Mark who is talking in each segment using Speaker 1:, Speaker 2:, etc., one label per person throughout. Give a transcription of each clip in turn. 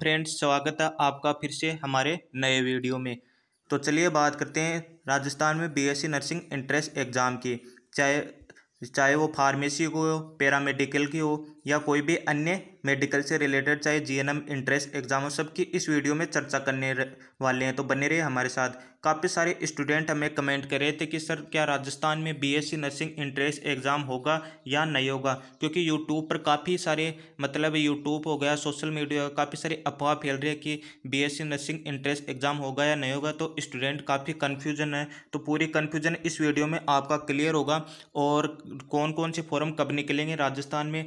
Speaker 1: friends स्वागत है आपका फिर से हमारे नए वीडियो में तो चलिए बात करते हैं राजस्थान में बीएससी नर्सिंग एंट्रेंस एग्ज़ाम की चाहे चाहे वो फार्मेसी की हो पैरामेडिकल की हो या कोई भी अन्य मेडिकल से रिलेटेड चाहे जीएनएम इंट्रेंस एग्जाम हो सबकी इस वीडियो में चर्चा करने वाले हैं तो बने रहे हमारे साथ काफ़ी सारे स्टूडेंट हमें कमेंट कर रहे थे कि सर क्या राजस्थान में बीएससी नर्सिंग इंट्रेंस एग्ज़ाम होगा या नहीं होगा क्योंकि यूट्यूब पर काफ़ी सारे मतलब यूट्यूब हो गया सोशल मीडिया काफ़ी सारी अफवाह फैल रही है कि सी नर्सिंग इंट्रेंस एग्ज़ाम होगा या नहीं होगा तो स्टूडेंट काफ़ी कन्फ्यूजन है तो पूरी कन्फ्यूजन इस वीडियो में आपका क्लियर होगा और कौन कौन से फॉर्म कब निकलेंगे राजस्थान में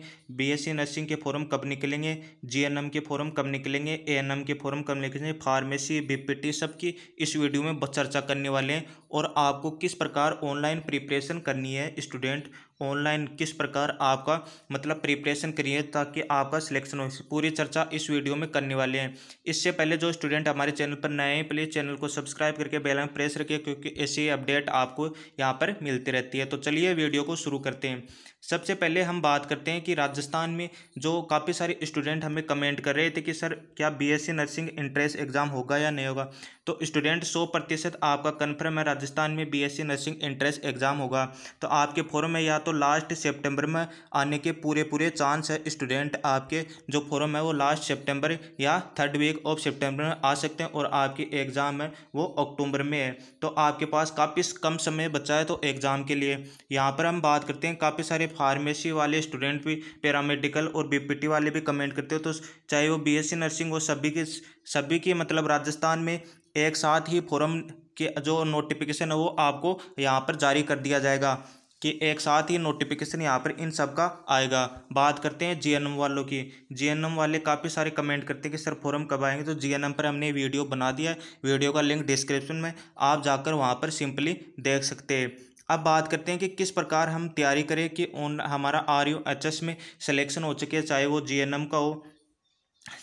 Speaker 1: सी नर्सिंग के फॉर्म कब निकलेंगे जीएनएम के फॉर्म कब निकलेंगे एएनएम के फॉर्म कब निकलेंगे फार्मेसी बीपीटी सब की इस वीडियो में चर्चा करने वाले हैं और आपको किस प्रकार ऑनलाइन प्रिपरेशन करनी है स्टूडेंट ऑनलाइन किस प्रकार आपका मतलब प्रिपरेशन करिए ताकि आपका सिलेक्शन हो पूरी चर्चा इस वीडियो में करने वाले हैं इससे पहले जो स्टूडेंट हमारे चैनल पर नए हैं प्लीज़ चैनल को सब्सक्राइब करके बेल आइकन प्रेस रखिए क्योंकि ऐसी अपडेट आपको यहाँ पर मिलती रहती है तो चलिए वीडियो को शुरू करते हैं सबसे पहले हम बात करते हैं कि राजस्थान में जो काफ़ी सारे स्टूडेंट हमें कमेंट कर रहे थे कि सर क्या बीएससी नर्सिंग एंट्रेंस एग्ज़ाम होगा या नहीं होगा तो स्टूडेंट सौ प्रतिशत आपका कन्फर्म है राजस्थान में बीएससी नर्सिंग एंट्रेंस एग्ज़ाम होगा तो आपके फॉर्म में या तो लास्ट सितंबर में आने के पूरे पूरे चांस है स्टूडेंट आपके जो फॉर्म है वो लास्ट सितंबर या थर्ड वीक ऑफ सितंबर में आ सकते हैं और आपकी एग्ज़ाम है वो अक्टूबर में है तो आपके पास काफ़ी कम समय बचा है तो एग्ज़ाम के लिए यहाँ पर हम बात करते हैं काफ़ी सारे फार्मेसी वाले स्टूडेंट भी पैरामेडिकल और बी वाले भी कमेंट करते हो तो चाहे वो बी नर्सिंग हो सभी के सभी के मतलब राजस्थान में एक साथ ही फॉर्म के जो नोटिफिकेशन है वो आपको यहाँ पर जारी कर दिया जाएगा कि एक साथ ही नोटिफिकेशन यहाँ पर इन सब का आएगा बात करते हैं जीएनएम वालों की जीएनएम वाले काफ़ी सारे कमेंट करते हैं कि सर फॉरम कब आएंगे तो जीएनएम पर हमने वीडियो बना दिया है वीडियो का लिंक डिस्क्रिप्शन में आप जाकर वहाँ पर सिंपली देख सकते हैं अब बात करते हैं कि किस प्रकार हम तैयारी करें कि उन हमारा आर यू एच एस में सिलेक्शन हो चुके चाहे वो जी एन एम का हो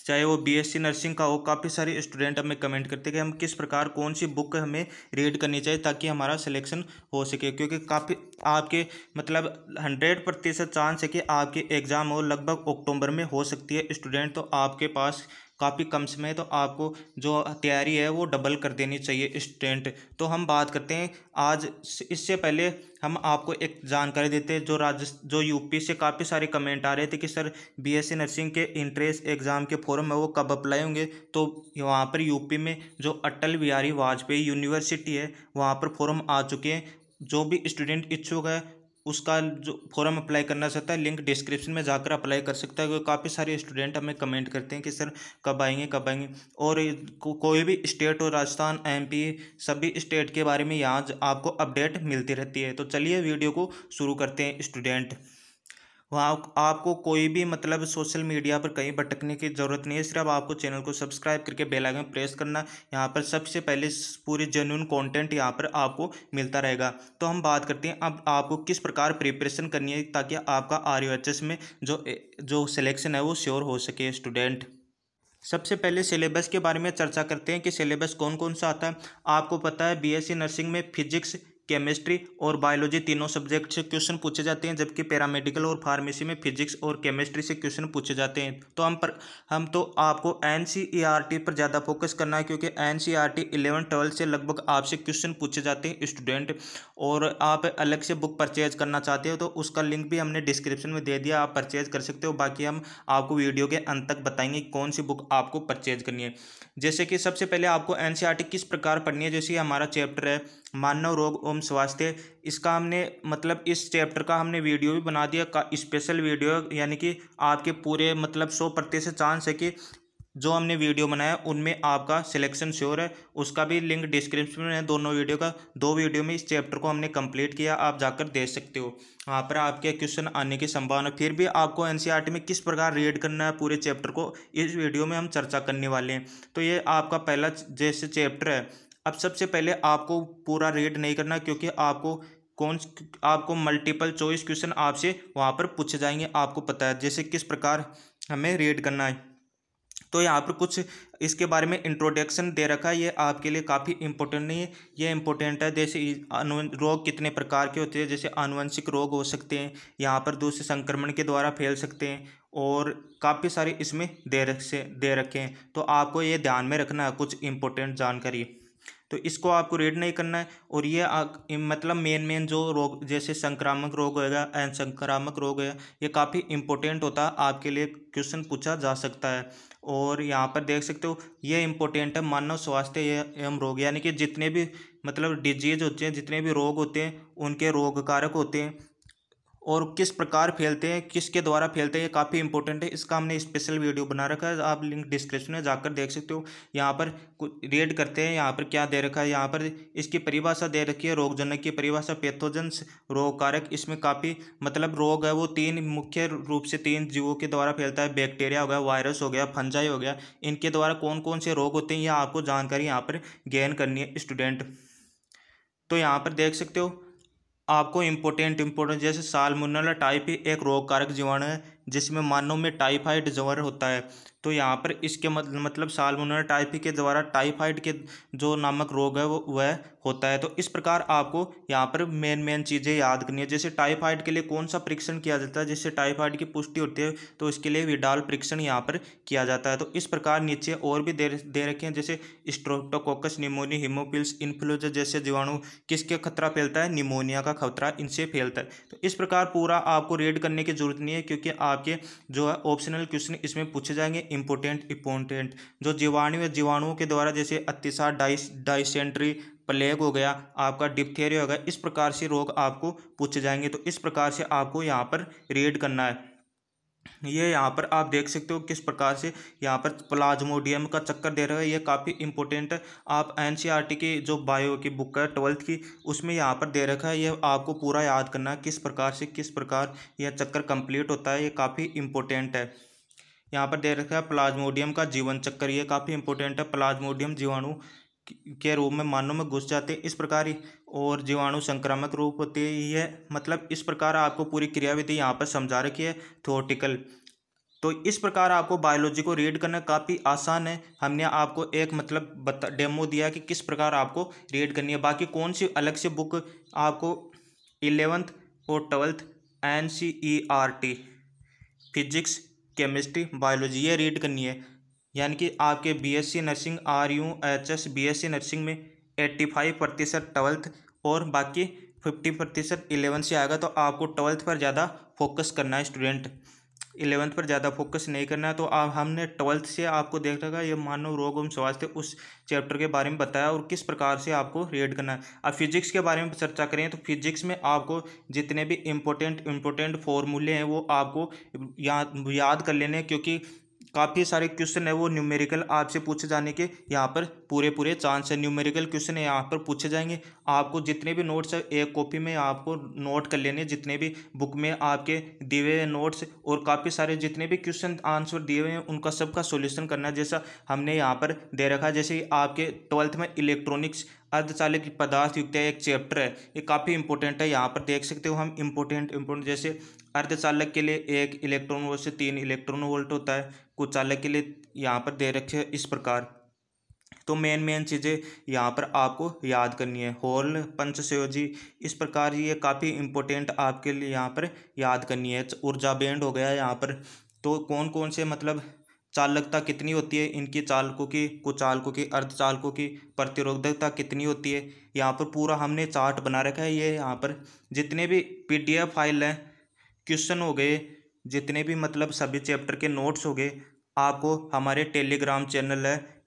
Speaker 1: चाहे वो बीएससी नर्सिंग का हो काफ़ी सारे स्टूडेंट हमें कमेंट करते हैं कि हम किस प्रकार कौन सी बुक हमें रीड करनी चाहिए ताकि हमारा सिलेक्शन हो सके क्योंकि काफ़ी आपके मतलब हंड्रेड प्रतिशत चांस है कि आपके एग्ज़ाम हो लगभग अक्टूबर में हो सकती है स्टूडेंट तो आपके पास काफ़ी कम समय है तो आपको जो तैयारी है वो डबल कर देनी चाहिए स्टूडेंट तो हम बात करते हैं आज इससे पहले हम आपको एक जानकारी देते हैं जो राज्य जो यूपी से काफ़ी सारे कमेंट आ रहे थे कि सर बीएससी नर्सिंग e के इंट्रेंस एग्ज़ाम के फॉर्म है वो कब अप्लाई होंगे तो वहाँ पर यूपी में जो अटल बिहारी वाजपेयी यूनिवर्सिटी है वहाँ पर फॉर्म आ चुके हैं जो भी स्टूडेंट इच्छुक है उसका जो फॉर्म अप्लाई करना चाहता है लिंक डिस्क्रिप्शन में जाकर अप्लाई कर सकता है क्योंकि काफ़ी सारे स्टूडेंट हमें कमेंट करते हैं कि सर कब आएंगे कब आएंगे और को, कोई भी स्टेट और राजस्थान एमपी सभी स्टेट के बारे में यहाँ आपको अपडेट मिलती रहती है तो चलिए वीडियो को शुरू करते हैं स्टूडेंट वहाँ आपको कोई भी मतलब सोशल मीडिया पर कहीं भटकने की ज़रूरत नहीं है सिर्फ आपको चैनल को सब्सक्राइब करके बेल आइकन प्रेस करना यहाँ पर सबसे पहले पूरे जेन्यून कंटेंट यहाँ पर आपको मिलता रहेगा तो हम बात करते हैं अब आपको किस प्रकार प्रिपरेशन करनी है ताकि आपका आर में जो जो सिलेक्शन है वो श्योर हो सके स्टूडेंट सबसे पहले सिलेबस के बारे में चर्चा करते हैं कि सिलेबस कौन कौन सा आता है आपको पता है बीएससी नर्सिंग में फिजिक्स केमिस्ट्री और बायोलॉजी तीनों सब्जेक्ट से क्वेश्चन पूछे जाते हैं जबकि पैरामेडिकल और फार्मेसी में फिजिक्स और केमिस्ट्री से क्वेश्चन पूछे जाते हैं तो हम पर हम तो आपको एन पर ज़्यादा फोकस करना है क्योंकि एन सी आर टी से लगभग आपसे क्वेश्चन पूछे जाते हैं स्टूडेंट और आप अलग से बुक परचेज करना चाहते हो तो उसका लिंक भी हमने डिस्क्रिप्शन में दे दिया आप परचेज कर सकते हो बाकी हम आपको वीडियो के अंत तक बताएंगे कौन सी बुक आपको परचेज करनी है जैसे कि सबसे पहले आपको एन किस प्रकार पढ़नी है जैसे हमारा चैप्टर है मानव रोग ओम स्वास्थ्य इसका हमने मतलब इस चैप्टर का हमने वीडियो भी बना दिया का स्पेशल वीडियो यानी कि आपके पूरे मतलब सौ प्रतिशत चांस है कि जो हमने वीडियो बनाया उनमें आपका सिलेक्शन श्योर है उसका भी लिंक डिस्क्रिप्शन में है दोनों वीडियो का दो वीडियो में इस चैप्टर को हमने कंप्लीट किया आप जाकर देख सकते हो वहाँ पर आपके क्वेश्चन आने की संभावना फिर भी आपको एन में किस प्रकार रीड करना है पूरे चैप्टर को इस वीडियो में हम चर्चा करने वाले हैं तो ये आपका पहला जैसे चैप्टर है अब सबसे पहले आपको पूरा रीड नहीं करना क्योंकि आपको कौन आपको मल्टीपल चॉइस क्वेश्चन आपसे वहाँ पर पूछे जाएंगे आपको पता है जैसे किस प्रकार हमें रीड करना है तो यहाँ पर कुछ इसके बारे में इंट्रोडक्शन दे रखा है ये आपके लिए काफ़ी इंपॉर्टेंट नहीं है ये इंपॉर्टेंट है जैसे रोग कितने प्रकार के होते हैं जैसे आनुवंशिक रोग हो सकते हैं यहाँ पर दूसरे संक्रमण के द्वारा फैल सकते हैं और काफ़ी सारे इसमें दे रखे दे रखे हैं तो आपको ये ध्यान में रखना है कुछ इंपॉर्टेंट जानकारी तो इसको आपको रीड नहीं करना है और ये मतलब मेन मेन जो रोग जैसे संक्रामक रोग होगा संक्रामक रोग है ये काफ़ी इम्पोर्टेंट होता है आपके लिए क्वेश्चन पूछा जा सकता है और यहाँ पर देख सकते हो ये इम्पोर्टेंट है मानव स्वास्थ्य एवं रोग यानी कि जितने भी मतलब डिजीज होते हैं जितने भी रोग होते हैं उनके रोग कारक होते हैं और किस प्रकार फैलते हैं किसके द्वारा फैलते हैं ये काफ़ी इंपॉर्टेंट है इसका हमने स्पेशल वीडियो बना रखा है आप लिंक डिस्क्रिप्शन में जाकर देख सकते हो यहाँ पर रेड करते हैं यहाँ पर क्या दे रखा है यहाँ पर इसकी परिभाषा दे रखी है रोगजनक की परिभाषा रोग कारक इसमें काफ़ी मतलब रोग है वो तीन मुख्य रूप से तीन जीवों के द्वारा फैलता है बैक्टीरिया हो गया वायरस हो गया फंजाई हो गया इनके द्वारा कौन कौन से रोग होते हैं यह आपको जानकारी यहाँ पर गेन करनी है स्टूडेंट तो यहाँ पर देख सकते हो आपको इम्पोर्टेंट इम्पोर्टेंट जैसे सालमोनेला टाइप ही एक रोगकारक जीवाणु है जिसमें मानव में टाइफाइड ज्वर होता है तो यहाँ पर इसके मतलब सालमोनर टाइफी के द्वारा टाइफाइड के जो नामक रोग है वो वह होता है तो इस प्रकार आपको यहाँ पर मेन मेन चीज़ें याद करनी है जैसे टाइफाइड के लिए कौन सा परीक्षण किया जाता है जिससे टाइफाइड की पुष्टि होती है तो इसके लिए विडाल परीक्षण यहाँ पर किया जाता है तो इस प्रकार नीचे और भी दे दे रखे हैं जैसे स्ट्रोटोकोकस निमोनिया हिमोपिल्स इन्फ्लुएंजा जैसे जीवाणु किसके खतरा फैलता है निमोनिया का खतरा इनसे फैलता है तो इस प्रकार पूरा आपको रेड करने की जरूरत नहीं है क्योंकि आपके जो है ऑप्शनल क्वेश्चन इसमें पूछे जाएंगे इम्पोर्टेंट इम्पोर्टेंट जो जीवाणु या जीवाणुओं के द्वारा जैसे अतिसार डाइस डाइसेंट्री प्लेग हो गया आपका डिप्थेरिया हो गया इस प्रकार से रोग आपको पूछे जाएंगे तो इस प्रकार से आपको यहाँ पर रीड करना है ये यहाँ पर आप देख सकते हो किस प्रकार से यहाँ पर प्लाज्मोडियम का चक्कर दे रहा है ये काफ़ी इंपॉर्टेंट है आप एनसीईआरटी e की जो बायो की बुक है ट्वेल्थ की उसमें यहाँ पर दे रखा है ये आपको पूरा याद करना है किस प्रकार से किस प्रकार यह चक्कर कंप्लीट होता है ये काफ़ी इंपॉर्टेंट है यहाँ पर दे रखा है प्लाज्मोडियम का जीवन चक्कर ये काफ़ी इंपॉर्टेंट है प्लाज्मोडियम जीवाणु के रूप में मानव में घुस जाते हैं इस प्रकार और जीवाणु संक्रामक रूप होते ही है मतलब इस प्रकार आपको पूरी क्रियाविधि यहाँ पर समझा रखी है थोटिकल तो इस प्रकार आपको बायोलॉजी को रीड करना काफ़ी आसान है हमने आपको एक मतलब बता डेमो दिया कि किस प्रकार आपको रीड करनी है बाकी कौन सी अलग से बुक आपको इलेवेंथ और twelfth N C E R T physics chemistry biology ये रीड करनी है यानी कि आपके BSc nursing R U H S B nursing में एट्टी फाइव प्रतिशत ट्वेल्थ और बाकी फिफ्टी प्रतिशत इलेवन से आएगा तो आपको ट्वेल्थ पर ज़्यादा फोकस करना है स्टूडेंट इलेवंथ पर ज़्यादा फोकस नहीं करना है तो आप हमने ट्वेल्थ से आपको देख रखा ये मानव रोग एवं स्वास्थ्य उस चैप्टर के बारे में बताया और किस प्रकार से आपको रीड करना है अब फिजिक्स के बारे में चर्चा करें तो फिजिक्स में आपको जितने भी इम्पोर्टेंट इम्पोर्टेंट फॉर्मूले हैं वो आपको याद याद कर लेने क्योंकि काफ़ी सारे क्वेश्चन है वो न्यूमेरिकल आपसे पूछे जाने के यहाँ पर पूरे पूरे चांस है न्यूमेरिकल क्वेश्चन यहाँ पर पूछे जाएंगे आपको जितने भी नोट्स है एक कॉपी में आपको नोट कर लेने जितने भी बुक में आपके दिए हुए नोट्स और काफ़ी सारे जितने भी क्वेश्चन आंसर दिए हुए हैं उनका सबका सोल्यूशन करना जैसा हमने यहाँ पर दे रखा है जैसे आपके ट्वेल्थ में इलेक्ट्रॉनिक्स अर्धचालक पदार्थ युक्त एक चैप्टर है ये काफ़ी इंपॉर्टेंट है यहाँ पर देख सकते हो हम इंपॉर्टेंट इम्पोर्टेंट जैसे अर्धचालक के लिए एक इलेक्ट्रॉन वोल्ट से तीन इलेक्ट्रॉन वोल्ट होता है कुचालय के लिए यहाँ पर दे रखे इस प्रकार तो मेन मेन चीज़ें यहाँ पर आपको याद करनी है होल पंच पंचसयोजी इस प्रकार ये काफ़ी इम्पोर्टेंट आपके लिए यहाँ पर याद करनी है ऊर्जा बैंड हो गया यहाँ पर तो कौन कौन से मतलब चालकता कितनी होती है इनकी चालकों की कुचालकों की अर्धचालकों की प्रतिरोधकता कितनी होती है यहाँ पर पूरा हमने चार्ट बना रखा है ये यहाँ पर जितने भी पी फाइल हैं क्वेश्चन हो गए जितने भी मतलब सभी चैप्टर के नोट्स हो गए आपको हमारे टेलीग्राम चैनल है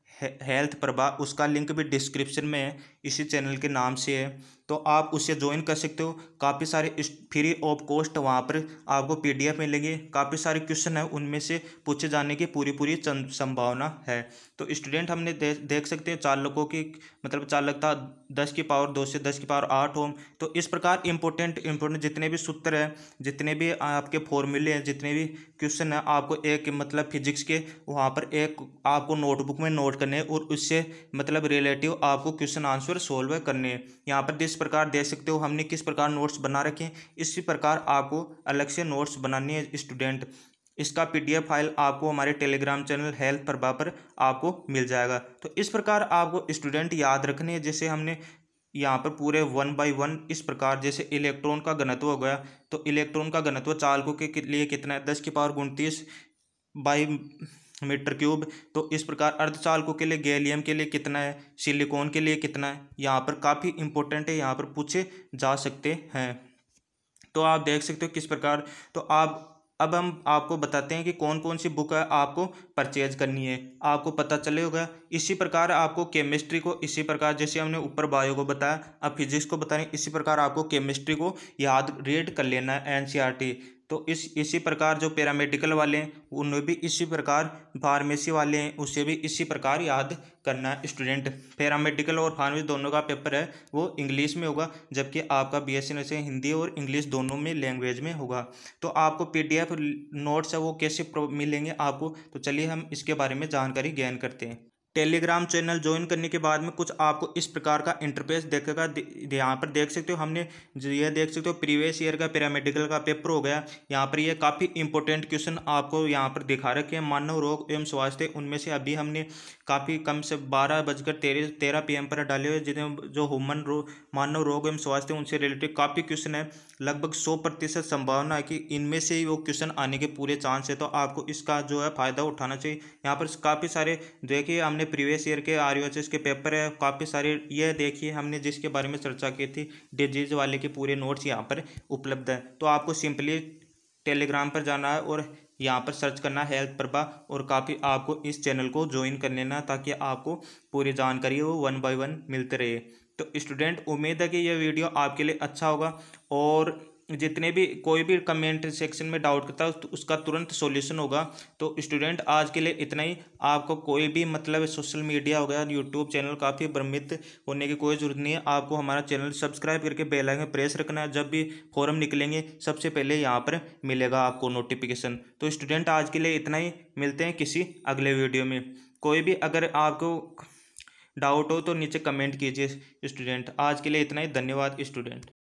Speaker 1: हेल्थ प्रभा उसका लिंक भी डिस्क्रिप्शन में है इसी चैनल के नाम से है तो आप उससे ज्वाइन कर सकते हो काफ़ी सारे फ्री ऑफ कॉस्ट वहाँ पर आपको पीडीएफ मिलेंगे काफ़ी सारे क्वेश्चन हैं उनमें से पूछे जाने की पूरी पूरी संभावना है तो स्टूडेंट हमने दे, देख सकते हैं चार की मतलब चार लगता दस की पावर दो से दस की पावर आठ ओम तो इस प्रकार इंपॉर्टेंट इंपॉर्टेंट जितने भी सूत्र हैं जितने भी आपके फॉर्मूले हैं जितने भी क्वेश्चन हैं आपको एक मतलब फिजिक्स के वहाँ पर एक आपको नोटबुक में नोट करने और उससे मतलब रिलेटिव आपको क्वेश्चन आंसर सोल्व करने यहाँ पर दिस प्रकार दे सकते हो हमने किस प्रकार नोट्स बना रखे हैं इसी प्रकार आपको अलग से नोट्स बनानी है स्टूडेंट इसका पीडीएफ फाइल आपको हमारे टेलीग्राम चैनल हेल्थ पर पर आपको मिल जाएगा तो इस प्रकार आपको स्टूडेंट याद रखने हैं जैसे हमने यहाँ पर पूरे वन बाई वन इस प्रकार जैसे इलेक्ट्रॉन का घनत्व हो गया तो इलेक्ट्रॉन का घनत्व चालकों के लिए कितना है दस की पावर उनतीस बाई मीटर क्यूब तो इस प्रकार अर्धचालकों के लिए गैलियम के लिए कितना है सिलिकॉन के लिए कितना है यहाँ पर काफ़ी इंपॉर्टेंट है यहाँ पर पूछे जा सकते हैं तो आप देख सकते हो किस प्रकार तो आप अब हम आपको बताते हैं कि कौन कौन सी बुक है आपको परचेज करनी है आपको पता चले होगा इसी प्रकार आपको केमिस्ट्री को इसी प्रकार जैसे हमने ऊपर बायो को बताया अब फिजिक्स को बता रहे इसी प्रकार आपको केमिस्ट्री को याद रीड कर लेना है एन तो इस इसी प्रकार जो पैरामेडिकल वाले हैं उन्हें भी इसी प्रकार फार्मेसी वाले हैं उसे भी इसी प्रकार याद करना है स्टूडेंट पैरामेडिकल और फार्मेसी दोनों का पेपर है वो इंग्लिश में होगा जबकि आपका बी एस से हिंदी और इंग्लिश दोनों में लैंग्वेज में होगा तो आपको पी डी एफ नोट्स है वो कैसे मिलेंगे आपको तो चलिए हम इसके बारे में जानकारी गेन करते हैं टेलीग्राम चैनल ज्वाइन करने के बाद में कुछ आपको इस प्रकार का इंटरफेस देखेगा यहाँ पर देख सकते हो हमने यह देख सकते हो प्रीवियस ईयर का पैरामेडिकल का पेपर हो गया यहाँ पर यह काफ़ी इंपॉर्टेंट क्वेश्चन आपको यहाँ पर दिखा रखे हैं मानव रोग एवं स्वास्थ्य उनमें से अभी हमने काफ़ी कम से बारह बजकर तेरह तेरह पी पर डाले हुए जिन्हें जो ह्यूमन रो मानव रोग एवं स्वास्थ्य उनसे रिलेटेड काफ़ी क्वेश्चन है लगभग सौ प्रतिशत संभावना है कि इनमें से ही वो क्वेश्चन आने के पूरे चांस है तो आपको इसका जो है फ़ायदा उठाना चाहिए यहाँ पर काफ़ी सारे देखिए हमने हमने प्रीवियस ईयर के आर के पेपर है काफ़ी सारे ये देखिए हमने जिसके बारे में चर्चा की थी डिजीज वाले के पूरे नोट्स यहाँ पर उपलब्ध हैं तो आपको सिंपली टेलीग्राम पर जाना है और यहाँ पर सर्च करना हेल्थ प्रभा और काफ़ी आपको इस चैनल को ज्वाइन कर लेना ताकि आपको पूरी जानकारी वो वन बाय वन मिलते रहे तो स्टूडेंट उम्मीद है कि यह वीडियो आपके लिए अच्छा होगा और जितने भी कोई भी कमेंट सेक्शन में डाउट करता है उसका तुरंत सॉल्यूशन होगा तो स्टूडेंट आज के लिए इतना ही आपको कोई भी मतलब सोशल मीडिया हो गया यूट्यूब चैनल काफ़ी भ्रमित होने की कोई ज़रूरत नहीं है आपको हमारा चैनल सब्सक्राइब करके बेल आइकन प्रेस रखना है जब भी फॉरम निकलेंगे सबसे पहले यहाँ पर मिलेगा आपको नोटिफिकेशन तो स्टूडेंट आज के लिए इतना ही मिलते हैं किसी अगले वीडियो में कोई भी अगर आपको डाउट हो तो नीचे कमेंट कीजिए स्टूडेंट आज के लिए इतना ही धन्यवाद स्टूडेंट